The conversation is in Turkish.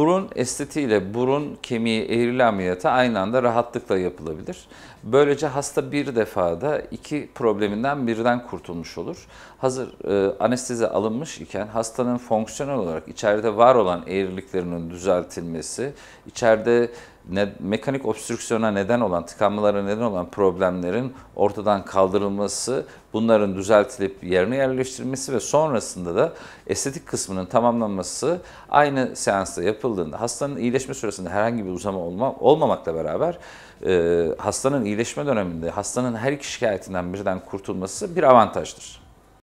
burun estetiğiyle burun kemiği eğrili ameliyatı aynı anda rahatlıkla yapılabilir. Böylece hasta bir defada iki probleminden birden kurtulmuş olur. Hazır e, anestezi alınmış iken hastanın fonksiyonel olarak içeride var olan eğriliklerinin düzeltilmesi, içeride ne, mekanik obstrüksiyona neden olan, tıkanmalara neden olan problemlerin ortadan kaldırılması, bunların düzeltilip yerine yerleştirilmesi ve sonrasında da estetik kısmının tamamlanması aynı seansta yapıldığında hastanın iyileşme süresinde herhangi bir uzama olma, olmamakla beraber e, hastanın iyileşme döneminde hastanın her iki şikayetinden birden kurtulması bir avantajdır.